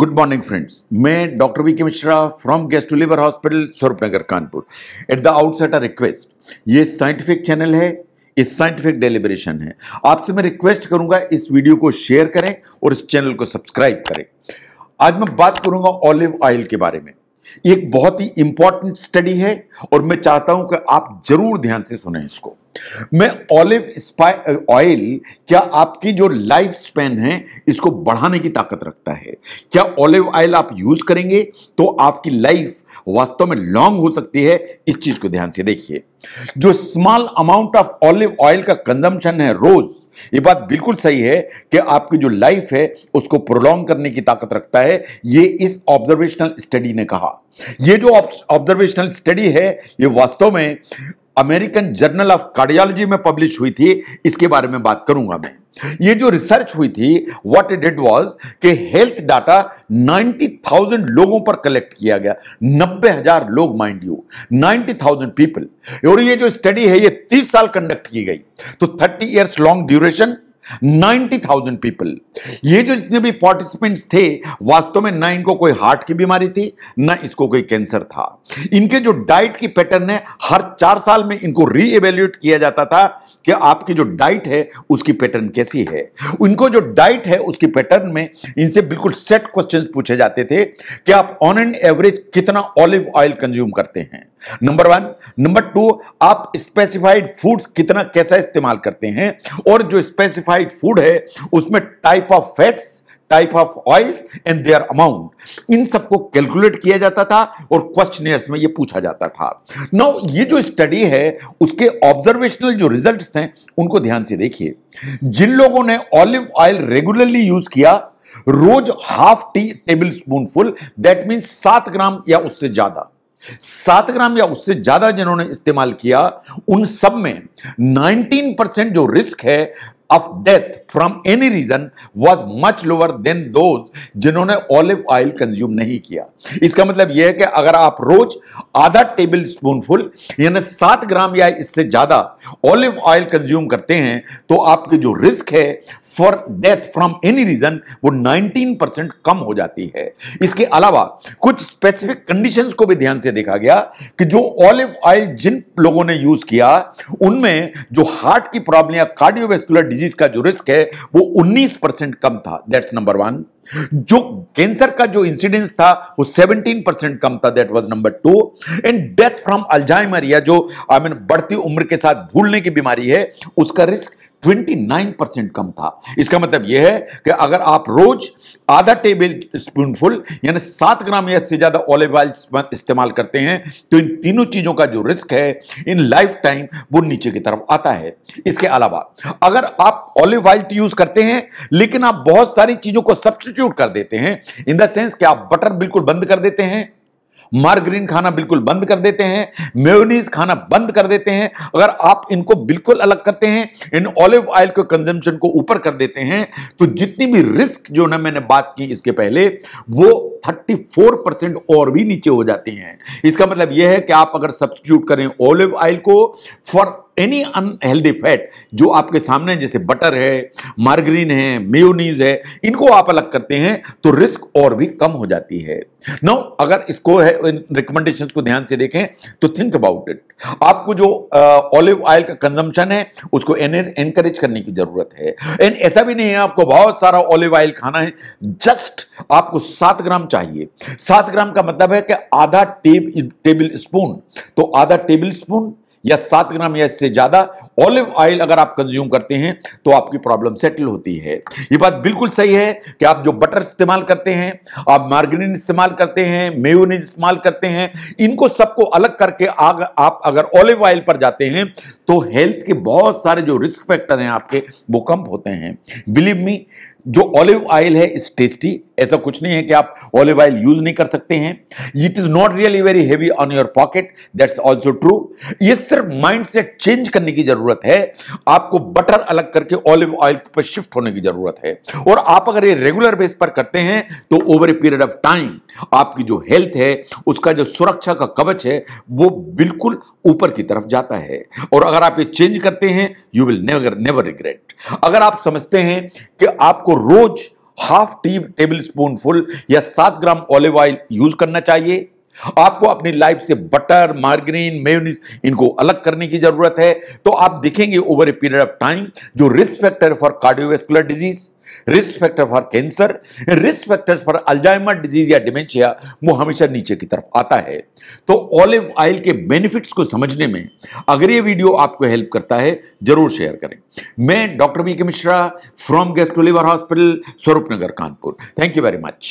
good morning friends मैं doctor V K Mishra from guest liver hospital Swaroop Nagar Kanpur at the outset a request ये scientific channel है इस scientific deliberation है आपसे मैं रिक्वेस्ट करूंगा इस वीडियो को शेयर करें और इस चैनल को सब्सक्राइब करें आज मैं बात करूंगा ऑलिव ऑयल के बारे में एक बहुत ही इंपॉर्टेंट स्टडी है और मैं चाहता हूं कि आप जरूर ध्यान से सुने इसको मैं ऑलिव ऑयल uh, क्या आपकी जो लाइफ स्पेन है इसको बढ़ाने की ताकत रखता है क्या ऑलिव ऑयल आप यूज करेंगे तो आपकी लाइफ वास्तव में लॉन्ग हो सकती है इस चीज को ध्यान से देखिए जो small amount of olive oil का कंजम्पशन है रोज ये बात बिल्कुल सही है कि आपकी जो लाइफ है उसको प्रोलॉन्ग करने की ताकत रखता है ये इस ऑब्जर्वेशनल स्टडी ने कहा यह जो ऑब्जर्वेशनल स्टडी है ये वास्तव में अमेरिकन जर्नल ऑफ कार्डियोलॉजी में पब्लिश हुई थी इसके बारे में बात करूंगा मैं ये जो रिसर्च हुई थी व्हाट इट इट वाज कि हेल्थ डाटा 90,000 लोगों पर कलेक्ट किया गया नब्बे हजार लोग माइंड यू 90,000 पीपल और ये जो स्टडी है ये 30 साल कंडक्ट की गई तो 30 years long duration ninety thousand people ये जो जितने भी पार्टिसिपेंट्स थे वास्तव में ना इनको कोई हार्ट की बीमारी थी ना इसको कोई कैंसर था इनके जो डाइट की पैटर्न है हर चार साल में इनको री एवेल्यूएट किया जाता था कि आपकी जो डाइट है उसकी पैटर्न कैसी है उनको जो डाइट है उसकी पैटर्न में इनसे बिल्कुल सेट क्वेश्चन पूछे जाते थे कि आप ऑन एंड एवरेज कितना ऑलिव ऑयल कंज्यूम करते हैं नंबर वन नंबर टू आप स्पेसिफाइड फूड्स कितना कैसा इस्तेमाल करते हैं और जो स्पेसिफाइड फूड है उसमें type of fats type of oils and their amount इन सबको कैलकुलेट किया जाता था और क्वेश्चन में ये पूछा जाता था नौ ये जो स्टडी है उसके ऑब्जर्वेशनल जो रिजल्ट्स थे उनको ध्यान से देखिए जिन लोगों ने ऑलिव ऑयल रेगुलरली यूज किया रोज half tea tablespoonful that mean सात ग्राम या उससे ज्यादा सात ग्राम या उससे ज्यादा जिन्होंने इस्तेमाल किया उन सब में 19 परसेंट जो रिस्क है of death from any reason was much lower than those जिन्होंने olive oil consume नहीं किया इसका मतलब यह है कि अगर आप रोज आधा टेबल स्पूनफुल यानी सात ग्राम या इससे ज्यादा ऑलिव ऑयल कंज्यूम करते हैं तो आपके जो रिस्क है for death from any reason वो 19 परसेंट कम हो जाती है इसके अलावा कुछ स्पेसिफिक कंडीशन को भी ध्यान से देखा गया कि जो ऑलिव ऑयल जिन लोगों ने यूज किया उनमें जो हार्ट की प्रॉब्लम या कार्डियोवेस्कुलर डिजीज डिजीज का जो रिस्क है वो 19 परसेंट कम था दैट्स नंबर वन जो कैंसर का जो इंसिडेंस था वो 17 परसेंट कम था that was number two and death from Alzheimer या जो आई I मीन mean, बढ़ती उम्र के साथ भूलने की बीमारी है उसका रिस्क 29 परसेंट कम था इसका मतलब यह है कि अगर आप रोज आधा टेबल स्पूनफुल यानी सात ग्राम या से ज़्यादा ऑलिव ऑयल इस्तेमाल करते हैं तो इन तीनों चीज़ों का जो रिस्क है इन लाइफ टाइम वो नीचे की तरफ आता है इसके अलावा अगर आप ऑलिव ऑयल तो यूज़ करते हैं लेकिन आप बहुत सारी चीज़ों को सब्सटीट्यूट कर देते हैं इन द सेंस कि आप बटर बिल्कुल बंद कर देते हैं मार्ग्रीन खाना बिल्कुल बंद कर देते हैं मेयोनीज खाना बंद कर देते हैं अगर आप इनको बिल्कुल अलग करते हैं इन ऑलिव ऑयल के कंजम्पशन को ऊपर कर देते हैं तो जितनी भी रिस्क जो ना मैंने बात की इसके पहले वो 34 परसेंट और भी नीचे हो जाते हैं इसका मतलब यह है कि आप अगर सब्सिट्यूट करें ऑलिव ऑयल को फॉर एनी अनहेल्दी फैट जो आपके सामने जैसे बटर है मार्गरीन है मेयोनीज है इनको आप अलग करते हैं तो रिस्क और भी कम हो जाती है नौ अगर इसको है रिकमेंडेशन को ध्यान से देखें तो थिंक अबाउट इट आपको जो ऑलिव ऑयल का कंजम्पशन है उसको एनकरेज करने की जरूरत है एंड ऐसा भी नहीं है आपको बहुत सारा ऑलिव ऑयल खाना है जस्ट आपको सात ग्राम चाहिए सात ग्राम का मतलब है कि आधा टेब, टेबल स्पून तो आधा टेबल स्पून या सात ग्राम या इससे ज़्यादा ऑलिव ऑयल अगर आप कंज्यूम करते हैं तो आपकी प्रॉब्लम सेटल होती है ये बात बिल्कुल सही है कि आप जो बटर इस्तेमाल करते हैं आप मार्गरीन इस्तेमाल करते हैं मेयोनीज इस्तेमाल करते हैं इनको सबको अलग करके आग, आप अगर ऑलिव ऑयल पर जाते हैं तो हेल्थ के बहुत सारे जो रिस्क फैक्टर हैं आपके वो कम होते हैं बिलीव मी जो ऑलिव ऑयल है इस टेस्टी ऐसा कुछ नहीं है कि आप ऑलिव ऑयल यूज नहीं कर सकते हैं it is not really very heavy on your pocket that's also true ये सिर्फ माइंड सेट चेंज करने की जरूरत है आपको बटर अलग करके ऑलिव ऑयल पर शिफ्ट होने की जरूरत है और आप अगर ये रेगुलर बेस पर करते हैं तो over a period of time आपकी जो हेल्थ है उसका जो सुरक्षा का कवच है वो बिल्कुल ऊपर की तरफ जाता है और अगर आप ये चेंज करते हैं you will never never regret अगर आप समझते हैं कि आपको रोज हाफ टी टेबल स्पूनफुल या सात ग्राम ऑलिव ऑयल यूज करना चाहिए आपको अपनी लाइफ से बटर मार्गरीन मेयोनीज इनको अलग करने की जरूरत है तो आप देखेंगे over a period of time जो risk factor for cardiovascular disease risk factor for cancer risk factors for Alzheimer disease या डिमेंशिया वो हमेशा नीचे की तरफ आता है तो ऑलिव ऑयल के बेनिफिट्स को समझने में अगर ये वीडियो आपको हेल्प करता है जरूर शेयर करें मैं doctor B K Mishra from guest liver hospital Swaroop Nagar Kanpur thank you very much